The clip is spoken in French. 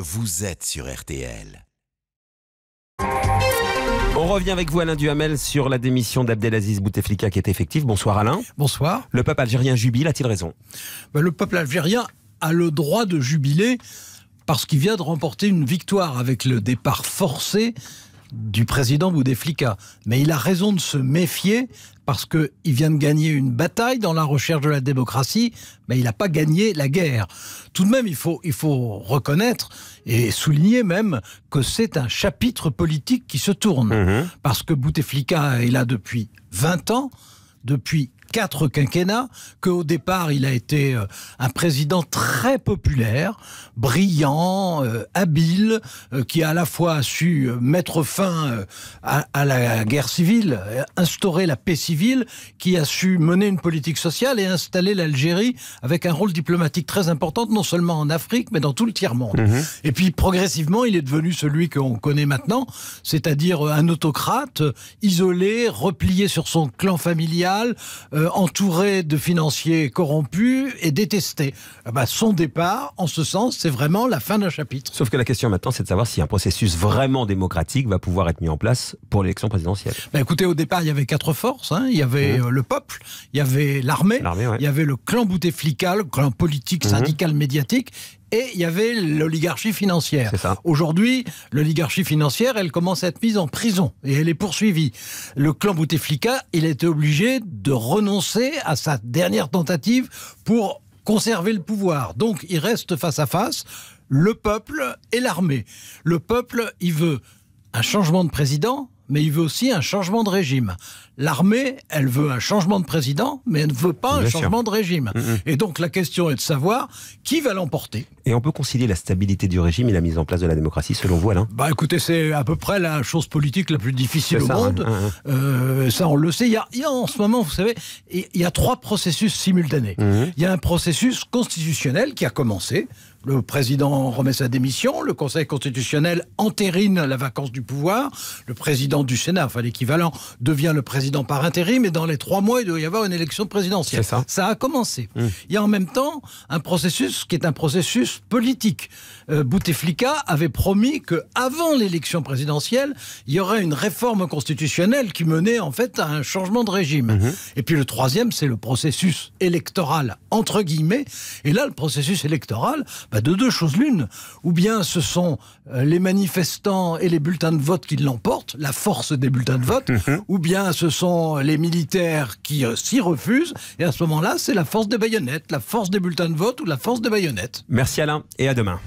Vous êtes sur RTL. On revient avec vous Alain Duhamel sur la démission d'Abdelaziz Bouteflika qui est effective. Bonsoir Alain. Bonsoir. Le peuple algérien jubile, a-t-il raison ben, Le peuple algérien a le droit de jubiler parce qu'il vient de remporter une victoire avec le départ forcé du président Bouteflika. Mais il a raison de se méfier parce qu'il vient de gagner une bataille dans la recherche de la démocratie, mais il n'a pas gagné la guerre. Tout de même, il faut, il faut reconnaître et souligner même que c'est un chapitre politique qui se tourne. Mmh. Parce que Bouteflika est là depuis 20 ans, depuis quatre quinquennats, qu'au départ il a été euh, un président très populaire, brillant, euh, habile, euh, qui a à la fois su mettre fin à, la guerre civile, instaurer la paix civile, qui a su mener une politique sociale et installer l'Algérie avec un rôle diplomatique très important, non seulement en Afrique, mais dans tout le tiers-monde. Mhm. Et puis progressivement, il est devenu celui qu'on connaît maintenant, c'est-à-dire un autocrate isolé, replié sur son clan familial, euh, entouré de financiers corrompus et détestés. Ah bah, son départ, en ce sens, c'est vraiment la fin d'un chapitre. Sauf que la question maintenant, c'est de savoir si un processus vraiment démocratique va pouvoir être mis en place pour l'élection présidentielle. Bah, écoutez, au départ, il y avait quatre forces. Hein. Il y avait mmh. euh, le peuple, il y avait l'armée, il y avait le clan bouteflical, le clan politique, mmh. syndical, médiatique, et il y avait l'oligarchie financière. Aujourd'hui, l'oligarchie financière, elle commence à être mise en prison et elle est poursuivie. Le clan Bouteflika, il a été obligé de renoncer à sa dernière tentative pour conserver le pouvoir. Donc, il reste face à face le peuple et l'armée. Le peuple, il veut un changement de président, mais il veut aussi un changement de régime. L'armée, elle veut un changement de président, mais elle ne veut pas un changement de régime. Mm, mm. Et donc la question est de savoir qui va l'emporter. Et on peut concilier la stabilité du régime et la mise en place de la démocratie, selon vous, Alain Bah écoutez, c'est à peu près la chose politique la plus difficile au monde. Hein, hein. Euh, ça, on le sait. Il y, a, en ce moment, vous savez, il y a trois processus simultanés. Mm, il y a un processus constitutionnel qui a commencé. Le président remet sa démission, le Conseil constitutionnel entérine la vacance du pouvoir, le président du Sénat, enfin l'équivalent, devient le président par intérim, et dans les trois mois, il doit y avoir une élection présidentielle. Ça. a commencé. Mmh. Il y a en même temps un processus qui est un processus politique. Euh, Bouteflika avait promis que avant l'élection présidentielle, il y aurait une réforme constitutionnelle qui menait en fait à un changement de régime. Mmh. Et puis le troisième, c'est le processus électoral, entre guillemets. Et là, le processus électoral, bah, de deux choses l'une. Ou bien ce sont euh, les manifestants et les bulletins de vote qui l'emportent, la force des bulletins de vote, mhm. ou bien ce sont les militaires qui euh, s'y refusent. Et à ce moment-là, c'est la force des baïonnettes, la force des bulletins de vote ou la force des baïonnettes. Merci Alain et à demain.